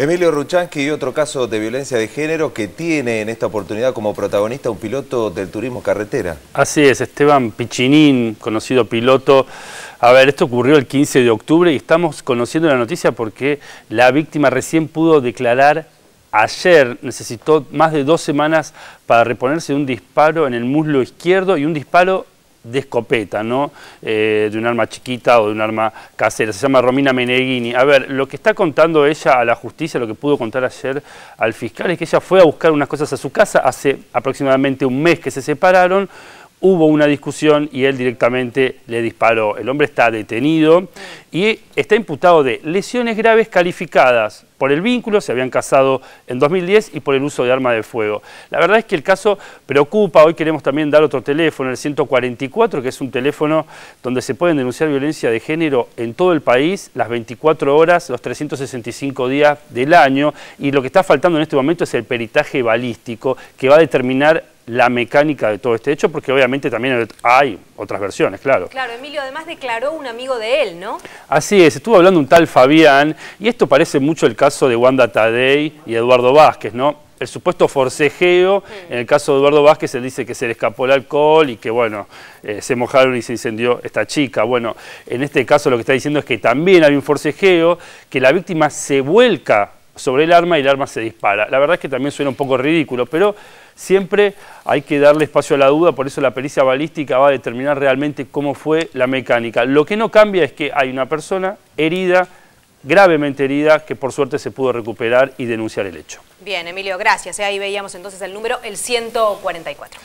Emilio Ruchansky y otro caso de violencia de género que tiene en esta oportunidad como protagonista un piloto del turismo carretera. Así es, Esteban Pichinín, conocido piloto. A ver, esto ocurrió el 15 de octubre y estamos conociendo la noticia porque la víctima recién pudo declarar ayer necesitó más de dos semanas para reponerse de un disparo en el muslo izquierdo y un disparo de escopeta, ¿no? Eh, de un arma chiquita o de un arma casera. Se llama Romina Meneghini. A ver, lo que está contando ella a la justicia, lo que pudo contar ayer al fiscal, es que ella fue a buscar unas cosas a su casa hace aproximadamente un mes que se separaron hubo una discusión y él directamente le disparó. El hombre está detenido y está imputado de lesiones graves calificadas por el vínculo, se habían casado en 2010 y por el uso de arma de fuego. La verdad es que el caso preocupa, hoy queremos también dar otro teléfono, el 144, que es un teléfono donde se pueden denunciar violencia de género en todo el país, las 24 horas, los 365 días del año, y lo que está faltando en este momento es el peritaje balístico que va a determinar la mecánica de todo este hecho, porque obviamente también hay otras versiones, claro. Claro, Emilio además declaró un amigo de él, ¿no? Así es, estuvo hablando un tal Fabián, y esto parece mucho el caso de Wanda Tadei y Eduardo Vázquez, ¿no? el supuesto forcejeo, en el caso de Eduardo Vázquez se dice que se le escapó el alcohol y que bueno, eh, se mojaron y se incendió esta chica. Bueno, en este caso lo que está diciendo es que también hay un forcejeo, que la víctima se vuelca sobre el arma y el arma se dispara. La verdad es que también suena un poco ridículo, pero siempre hay que darle espacio a la duda, por eso la pericia balística va a determinar realmente cómo fue la mecánica. Lo que no cambia es que hay una persona herida, gravemente herida, que por suerte se pudo recuperar y denunciar el hecho. Bien, Emilio, gracias. ¿eh? Ahí veíamos entonces el número, el 144.